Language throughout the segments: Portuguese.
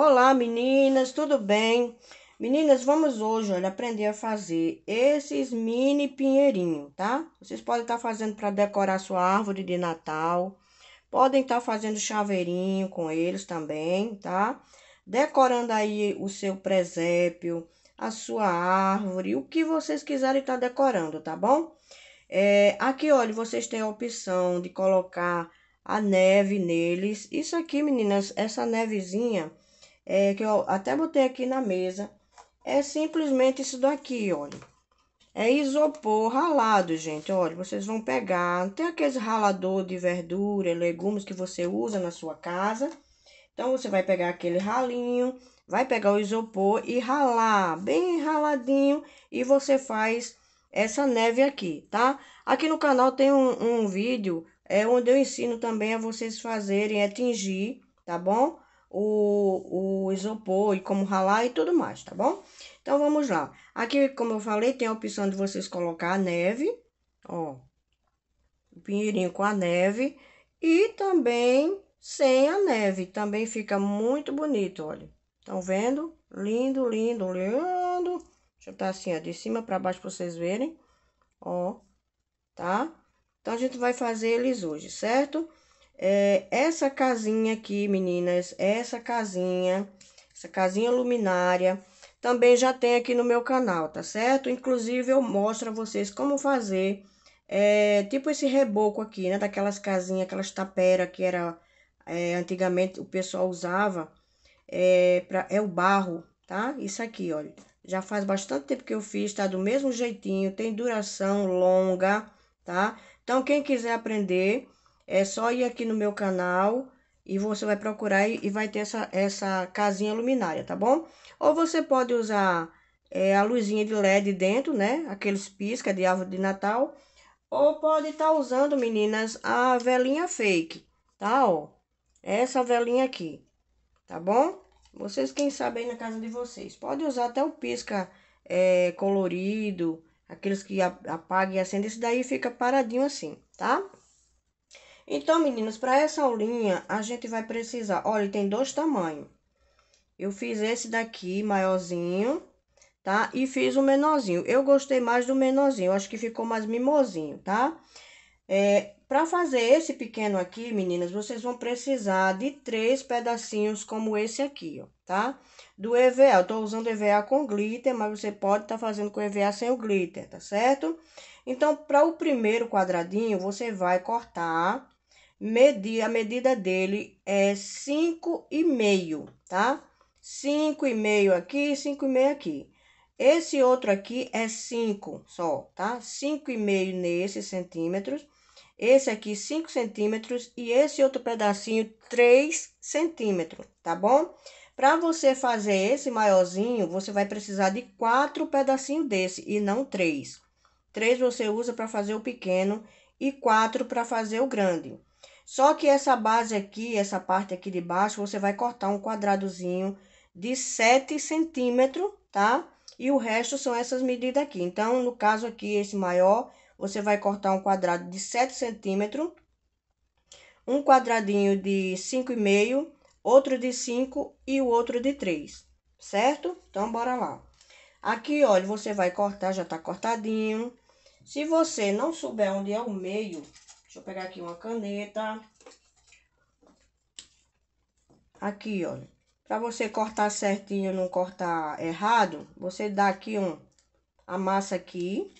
Olá meninas, tudo bem? Meninas, vamos hoje, olha, aprender a fazer esses mini pinheirinho, tá? Vocês podem estar tá fazendo para decorar sua árvore de Natal, podem estar tá fazendo chaveirinho com eles também, tá? Decorando aí o seu presépio, a sua árvore, o que vocês quiserem estar tá decorando, tá bom? É, aqui, olha, vocês têm a opção de colocar a neve neles. Isso aqui, meninas, essa nevezinha é, que eu até botei aqui na mesa, é simplesmente isso daqui, olha. É isopor ralado, gente, olha, vocês vão pegar, tem aqueles ralador de verdura, legumes que você usa na sua casa. Então, você vai pegar aquele ralinho, vai pegar o isopor e ralar, bem raladinho, e você faz essa neve aqui, tá? Aqui no canal tem um, um vídeo é, onde eu ensino também a vocês fazerem, é tingir, tá bom? o, o isopor e como ralar e tudo mais, tá bom? Então vamos lá. Aqui, como eu falei, tem a opção de vocês colocar a neve, ó, o pinheirinho com a neve e também sem a neve, também fica muito bonito, olha. Estão vendo? Lindo, lindo, lindo. Deixa eu tá assim, ó, de cima para baixo para vocês verem, ó, tá? Então a gente vai fazer eles hoje, certo? É, essa casinha aqui, meninas, essa casinha, essa casinha luminária, também já tem aqui no meu canal, tá certo? Inclusive, eu mostro a vocês como fazer, é, tipo esse reboco aqui, né? Daquelas casinhas, aquelas tapera que era, é, antigamente o pessoal usava, é, pra, é o barro, tá? Isso aqui, olha, já faz bastante tempo que eu fiz, tá? Do mesmo jeitinho, tem duração longa, tá? Então, quem quiser aprender é só ir aqui no meu canal e você vai procurar e, vai ter essa, essa casinha luminária, tá bom? Ou você pode usar é, a luzinha de LED dentro, né? Aqueles pisca de árvore de Natal. Ou pode estar tá usando, meninas, a velinha fake, tá? Ó, essa velinha aqui, tá bom? Vocês, quem sabe, aí na casa de vocês. Pode usar até o pisca é, colorido, aqueles que apaga e acende. Assim. Esse daí fica paradinho assim, tá? Então, meninos, para essa aulinha, a gente vai precisar... Olha, tem dois tamanhos. Eu fiz esse daqui, maiorzinho, tá? E fiz o menorzinho. Eu gostei mais do menorzinho, acho que ficou mais mimosinho, tá? É, para fazer esse pequeno aqui, meninas, vocês vão precisar de três pedacinhos como esse aqui, ó, tá? Do EVA, eu tô usando EVA com glitter, mas você pode estar tá fazendo com EVA sem o glitter, tá certo? Então, para o primeiro quadradinho, você vai cortar medir, a medida dele é 5,5, tá? 5,5 aqui, 5,5 aqui. Esse outro aqui é 5 só, tá? 5,5 nesse centímetros. Esse aqui 5 centímetros e esse outro pedacinho 3 centímetros, tá bom? Para você fazer esse maiorzinho, você vai precisar de quatro pedacinhos desse e não três. Três você usa para fazer o pequeno e quatro para fazer o grande. Só que essa base aqui, essa parte aqui de baixo, você vai cortar um quadradozinho de 7 centímetros, tá? E o resto são essas medidas aqui. Então, no caso aqui, esse maior, você vai cortar um quadrado de 7 centímetros, um quadradinho de 5,5, outro de 5 e o outro de 3, certo? Então, bora lá. Aqui, olha, você vai cortar, já tá cortadinho. Se você não souber onde é o meio, Deixa eu pegar aqui uma caneta. Aqui, olha. Pra você cortar certinho, não cortar errado, você dá aqui um... massa aqui.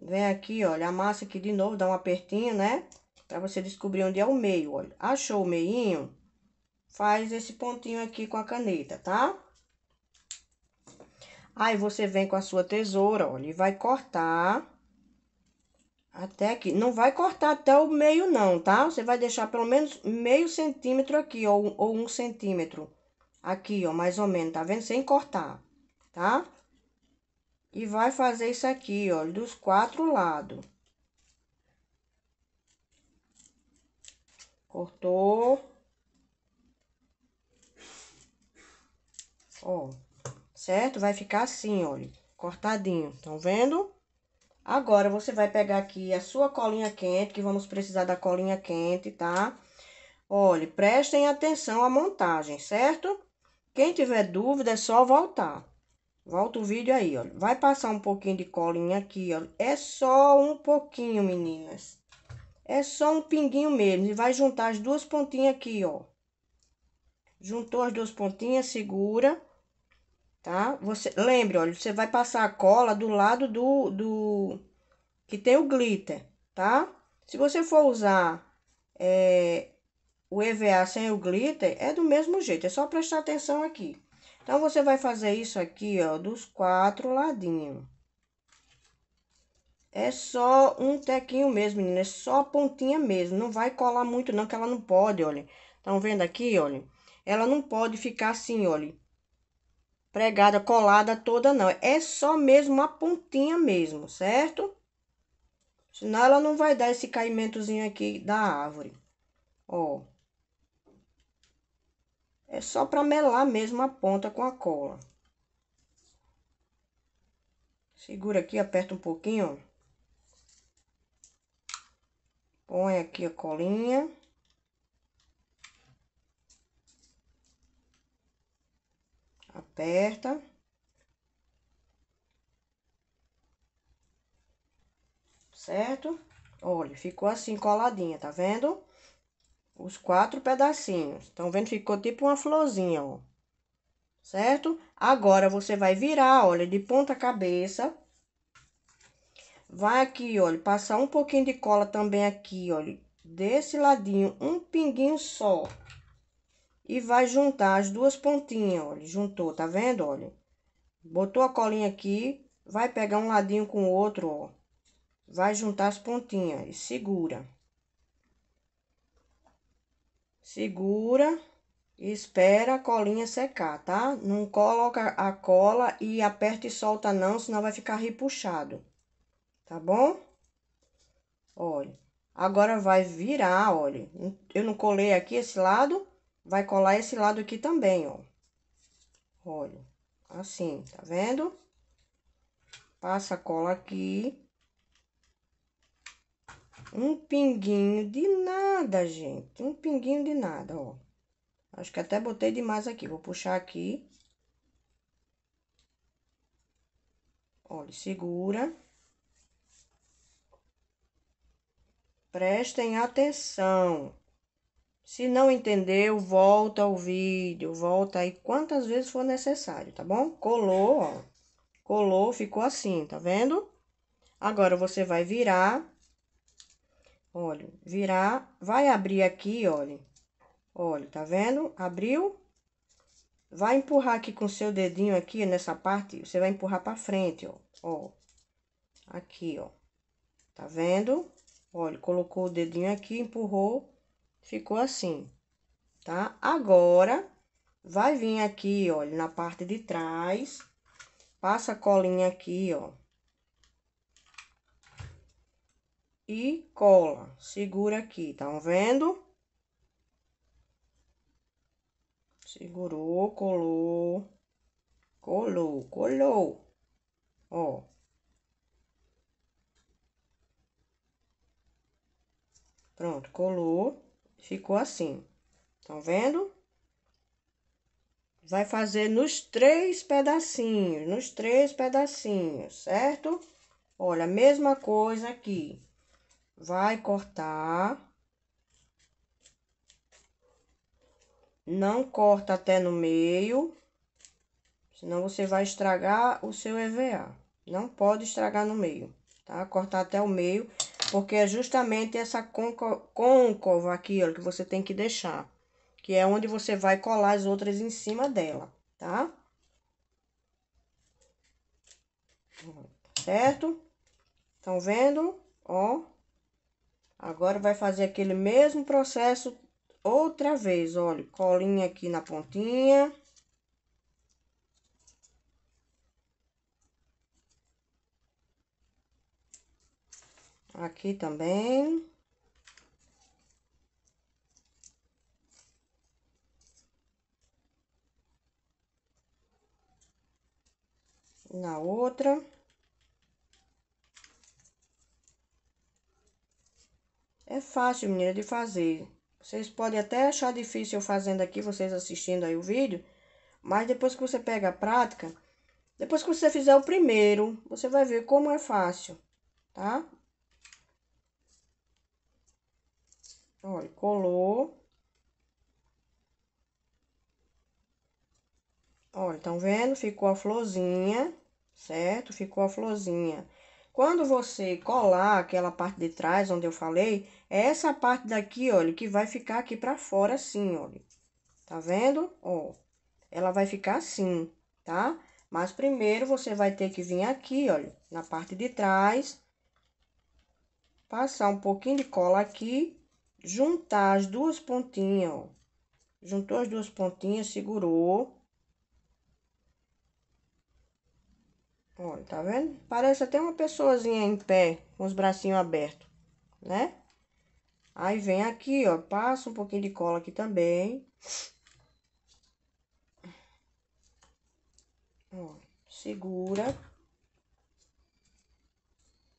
Vem aqui, olha, a massa aqui de novo, dá um apertinho, né? Pra você descobrir onde é o meio, olha. Achou o meinho? Faz esse pontinho aqui com a caneta, tá? Aí, você vem com a sua tesoura, olha, e vai cortar até aqui. Não vai cortar até o meio não, tá? Você vai deixar pelo menos meio centímetro aqui, ou, ou um centímetro. Aqui, ó, mais ou menos, tá vendo? Sem cortar, tá? E vai fazer isso aqui, ó, dos quatro lados. Cortou. Ó, certo? Vai ficar assim, olha, cortadinho, estão vendo? Agora, você vai pegar aqui a sua colinha quente, que vamos precisar da colinha quente, tá? Olha, prestem atenção à montagem, certo? Quem tiver dúvida, é só voltar. Volta o vídeo aí, ó. Vai passar um pouquinho de colinha aqui, ó. É só um pouquinho, meninas. É só um pinguinho mesmo. E vai juntar as duas pontinhas aqui, ó. Juntou as duas pontinhas, segura tá? Você, lembre, olha, você vai passar a cola do lado do, do que tem o glitter, tá? Se você for usar é, o EVA sem o glitter, é do mesmo jeito, é só prestar atenção aqui. Então, você vai fazer isso aqui, ó, dos quatro ladinhos. É só um tequinho mesmo, menina, é só pontinha mesmo, não vai colar muito não, que ela não pode, olha. Estão vendo aqui, olha? Ela não pode ficar assim, olha, pregada, colada toda não. É só mesmo uma pontinha mesmo, certo? Senão ela não vai dar esse caimentozinho aqui da árvore. Ó. É só para melar mesmo a ponta com a cola. Segura aqui, aperta um pouquinho. Põe aqui a colinha. aperta. Certo? Olha, ficou assim coladinha, tá vendo? Os quatro pedacinhos. Estão vendo? Ficou tipo uma florzinha, ó. Certo? Agora, você vai virar, olha, de ponta cabeça. Vai aqui, olha, passar um pouquinho de cola também aqui, olha. Desse ladinho, um pinguinho só e vai juntar as duas pontinhas, olha, juntou, tá vendo, olha? Botou a colinha aqui, vai pegar um ladinho com o outro, ó. Vai juntar as pontinhas e segura. Segura e espera a colinha secar, tá? Não coloca a cola e aperta e solta não, senão vai ficar repuxado. Tá bom? Olha. Agora vai virar, olha. Eu não colei aqui esse lado, vai colar esse lado aqui também, ó. Olha, assim, tá vendo? Passa a cola aqui. Um pinguinho de nada, gente. Um pinguinho de nada, ó. Acho que até botei demais aqui. Vou puxar aqui. Olha, segura. Prestem atenção. Se não entendeu, volta ao vídeo, volta aí quantas vezes for necessário, tá bom? Colou, ó. Colou, ficou assim, tá vendo? Agora, você vai virar. Olha, virar. Vai abrir aqui, olha. Olha, tá vendo? Abriu. Vai empurrar aqui com seu dedinho aqui, nessa parte. Você vai empurrar pra frente, ó. Ó. Aqui, ó. Tá vendo? Olha, colocou o dedinho aqui, empurrou Ficou assim, tá? Agora, vai vir aqui, olha, na parte de trás, passa a colinha aqui, ó. E cola, segura aqui, tá vendo? Segurou, colou, colou, colou, ó. Pronto, colou. Ficou assim. Estão tá vendo? Vai fazer nos três pedacinhos, nos três pedacinhos, certo? Olha, mesma coisa aqui. Vai cortar. Não corta até no meio, senão você vai estragar o seu EVA. Não pode estragar no meio, tá? Cortar até o meio porque é justamente essa côncova aqui, ó, que você tem que deixar, que é onde você vai colar as outras em cima dela, tá? Certo? Estão vendo? Ó. Agora vai fazer aquele mesmo processo outra vez, olha, colinha aqui na pontinha. Aqui também. Na outra. É fácil, menina, de fazer. Vocês podem até achar difícil eu fazendo aqui, vocês assistindo aí o vídeo. Mas depois que você pega a prática, depois que você fizer o primeiro, você vai ver como é fácil, tá? Olha, colou. Olha, estão vendo? Ficou a florzinha, certo? Ficou a florzinha. Quando você colar aquela parte de trás, onde eu falei, é essa parte daqui, olha, que vai ficar aqui pra fora assim, olha. Tá vendo? Ó, ela vai ficar assim, tá? Mas primeiro, você vai ter que vir aqui, olha, na parte de trás. Passar um pouquinho de cola aqui juntar as duas pontinhas, ó. Juntou as duas pontinhas, segurou. Olha, tá vendo? Parece até uma pessoazinha em pé, com os bracinhos abertos, né? Aí vem aqui, ó, passa um pouquinho de cola aqui também. Ó, segura.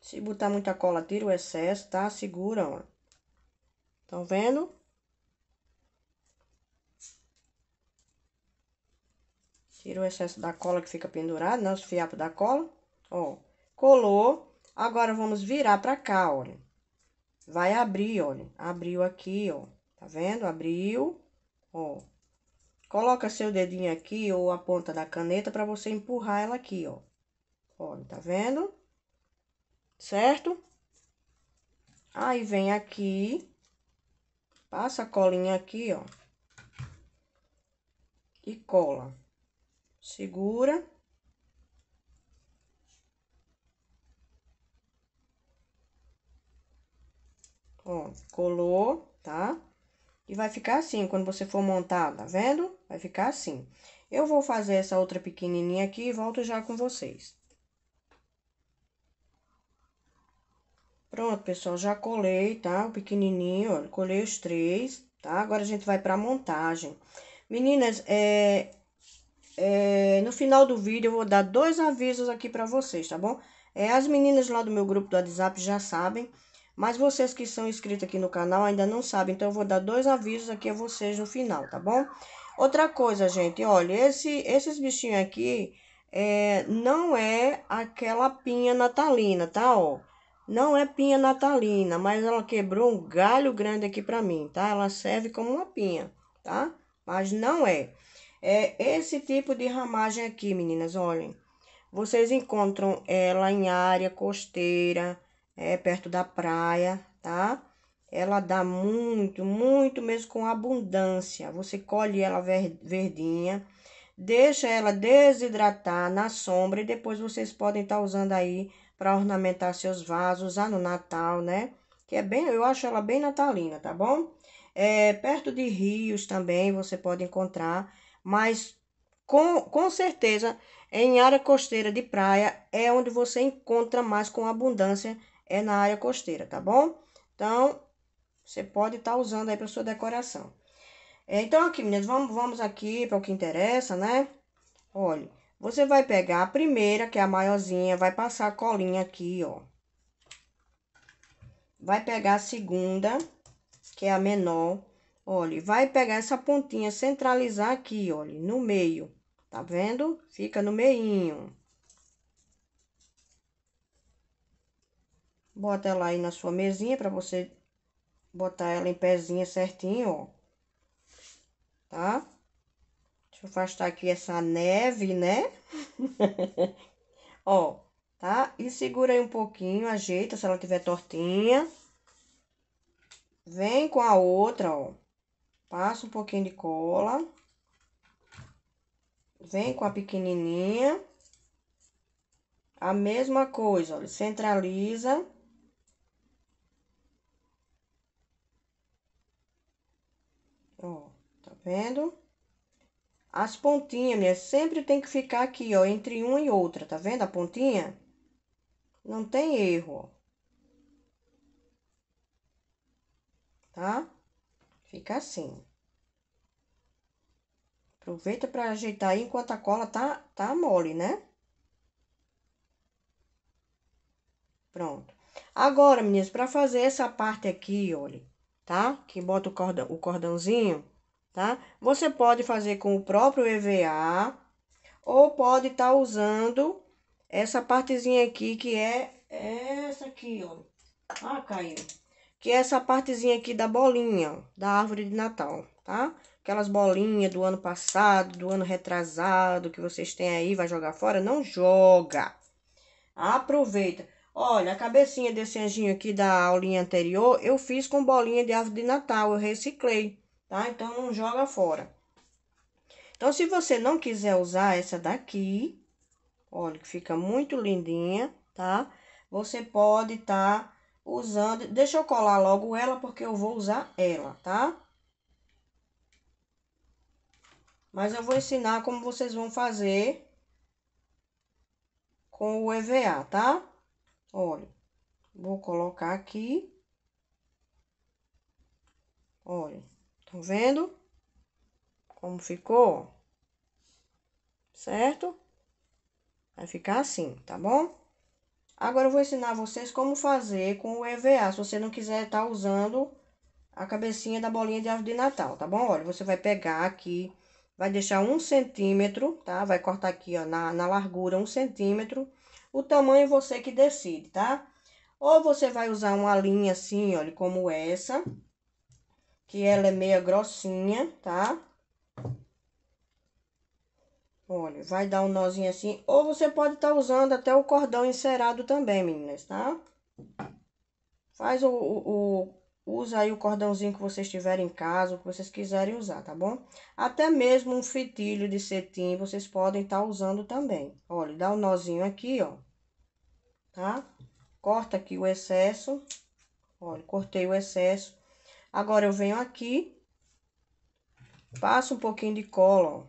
Se botar muita cola, tira o excesso, tá? Segura, ó. Estão vendo? Tira o excesso da cola que fica pendurado, né? Os fiapos da cola. Ó, colou. Agora, vamos virar pra cá, olha. Vai abrir, olha. Abriu aqui, ó. Tá vendo? Abriu. Ó. Coloca seu dedinho aqui ou a ponta da caneta pra você empurrar ela aqui, ó. Olha, tá vendo? Certo? Aí, vem aqui passa a colinha aqui, ó. E cola. Segura. Ó, colou, tá? E vai ficar assim, quando você for montar, tá vendo? Vai ficar assim. Eu vou fazer essa outra pequenininha aqui e volto já com vocês. Pronto, pessoal, já colei, tá? O pequenininho, colei os três, tá? Agora a gente vai pra montagem. Meninas, é, é, no final do vídeo eu vou dar dois avisos aqui pra vocês, tá bom? É, as meninas lá do meu grupo do WhatsApp já sabem, mas vocês que são inscritos aqui no canal ainda não sabem, então eu vou dar dois avisos aqui a vocês no final, tá bom? Outra coisa, gente, olha, esse, esses bichinhos aqui é, não é aquela pinha natalina, tá, ó? Não é pinha natalina, mas ela quebrou um galho grande aqui para mim, tá? Ela serve como uma pinha, tá? Mas não é. É esse tipo de ramagem aqui, meninas, olhem. Vocês encontram ela em área costeira, é perto da praia, tá? Ela dá muito, muito mesmo com abundância. Você colhe ela verdinha, deixa ela desidratar na sombra e depois vocês podem estar tá usando aí para ornamentar seus vasos ah, no Natal, né? Que é bem, eu acho ela bem natalina, tá bom? É, perto de rios também você pode encontrar, mas com, com certeza em área costeira de praia é onde você encontra mais com abundância, é na área costeira, tá bom? Então, você pode estar tá usando aí para sua decoração. É, então, aqui, meninas, vamos, vamos aqui para o que interessa, né? Olha, você vai pegar a primeira, que é a maiorzinha, vai passar a colinha aqui, ó. Vai pegar a segunda, que é a menor. Olha, vai pegar essa pontinha, centralizar aqui, olha, no meio. Tá vendo? Fica no meinho. Bota ela aí na sua mesinha pra você botar ela em pezinha certinho, ó. Tá? afastar aqui essa neve, né? Ó, tá? E segura aí um pouquinho, ajeita se ela tiver tortinha. Vem com a outra, ó. Passa um pouquinho de cola. Vem com a pequenininha. A mesma coisa, ó. centraliza. Ó, tá vendo? As pontinhas, minha, sempre tem que ficar aqui, ó, entre uma e outra, tá vendo a pontinha? Não tem erro, ó. Tá? Fica assim. Aproveita pra ajeitar aí enquanto a cola tá, tá mole, né? Pronto. Agora, meninas, pra fazer essa parte aqui, olha, tá? Que bota o, cordão, o cordãozinho tá? Você pode fazer com o próprio EVA ou pode estar tá usando essa partezinha aqui que é essa aqui, ó. Ah, caiu. Que é essa partezinha aqui da bolinha, da árvore de Natal, tá? Aquelas bolinhas do ano passado, do ano retrasado que vocês têm aí, vai jogar fora? Não joga. Aproveita. Olha, a cabecinha desse anjinho aqui da aulinha anterior, eu fiz com bolinha de árvore de Natal, eu reciclei tá? Então, não joga fora. Então, se você não quiser usar essa daqui, olha que fica muito lindinha, tá? Você pode tá usando... Deixa eu colar logo ela, porque eu vou usar ela, tá? Mas eu vou ensinar como vocês vão fazer com o EVA, tá? Olha, vou colocar aqui. Olha. Estão vendo? Como ficou? Certo? Vai ficar assim, tá bom? Agora eu vou ensinar vocês como fazer com o EVA, se você não quiser estar tá usando a cabecinha da bolinha de árvore de Natal, tá bom? Olha, você vai pegar aqui, vai deixar um centímetro, tá? Vai cortar aqui, ó, na, na largura, um centímetro. O tamanho você que decide, tá? Ou você vai usar uma linha assim, olha, como essa, que ela é meia grossinha, tá? Olha, vai dar um nozinho assim. Ou você pode estar tá usando até o cordão encerado também, meninas, tá? Faz o, o, o... Usa aí o cordãozinho que vocês tiverem em casa, o que vocês quiserem usar, tá bom? Até mesmo um fitilho de cetim vocês podem estar tá usando também. Olha, dá um nozinho aqui, ó. Tá? Corta aqui o excesso. Olha, cortei o excesso. Agora eu venho aqui, passo um pouquinho de cola, ó.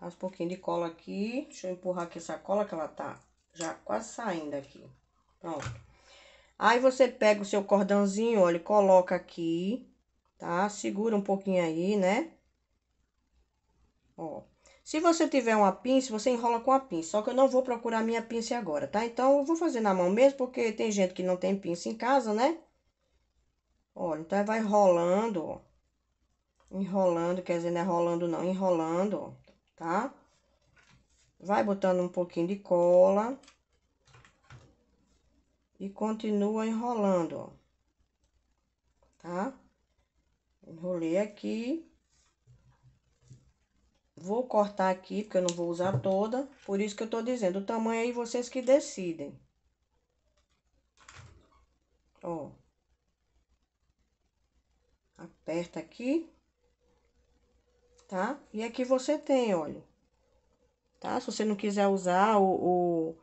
Passo um pouquinho de cola aqui. Deixa eu empurrar aqui essa cola que ela tá já quase saindo aqui. Pronto. Aí você pega o seu cordãozinho, olha, coloca aqui, tá? Segura um pouquinho aí, né? Ó. Se você tiver uma pinça, você enrola com a pinça. Só que eu não vou procurar minha pinça agora, tá? Então, eu vou fazer na mão mesmo, porque tem gente que não tem pinça em casa, né? Olha, então é vai rolando, ó. Enrolando, quer dizer, não é rolando não, enrolando, ó, tá? Vai botando um pouquinho de cola. E continua enrolando, ó. Tá? Enrolei aqui. Vou cortar aqui, porque eu não vou usar toda. Por isso que eu tô dizendo, o tamanho aí vocês que decidem. Ó. Aperta aqui, tá? E aqui você tem, olha, tá? Se você não quiser usar o,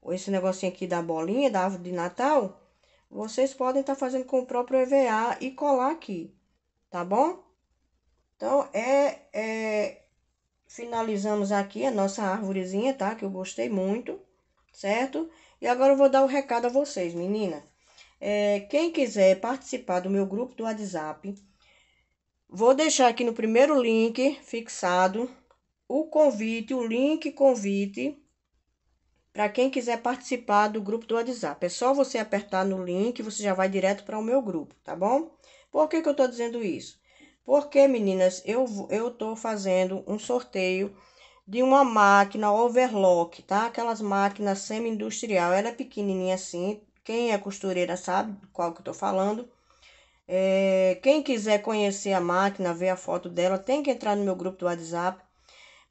o esse negocinho aqui da bolinha, da árvore de Natal, vocês podem estar tá fazendo com o próprio EVA e colar aqui, tá bom? Então, é, é, finalizamos aqui a nossa árvorezinha, tá? Que eu gostei muito, certo? E agora eu vou dar o um recado a vocês, menina. É, quem quiser participar do meu grupo do WhatsApp, vou deixar aqui no primeiro link fixado o convite, o link convite para quem quiser participar do grupo do WhatsApp. É só você apertar no link, você já vai direto para o meu grupo, tá bom? Por que, que eu tô dizendo isso? Porque, meninas, eu, eu tô fazendo um sorteio de uma máquina overlock, tá? Aquelas máquinas semi-industrial. Ela é pequenininha assim, quem é costureira sabe qual que eu tô falando. É, quem quiser conhecer a máquina, ver a foto dela, tem que entrar no meu grupo do WhatsApp.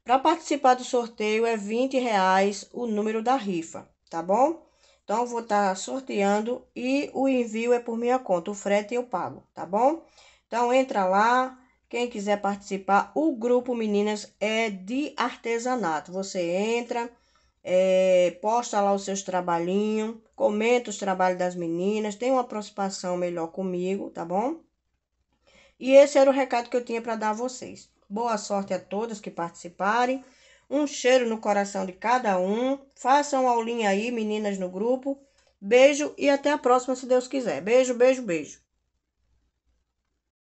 Para participar do sorteio é 20 reais o número da rifa, tá bom? Então vou estar tá sorteando e o envio é por minha conta, o frete eu pago, tá bom? Então entra lá, quem quiser participar, o grupo meninas é de artesanato. Você entra, é, posta lá os seus trabalhinhos comenta os trabalhos das meninas, tem uma aproximação melhor comigo, tá bom? E esse era o recado que eu tinha para dar a vocês. Boa sorte a todos que participarem. Um cheiro no coração de cada um. Façam aulinha aí, meninas no grupo. Beijo e até a próxima, se Deus quiser. Beijo, beijo, beijo.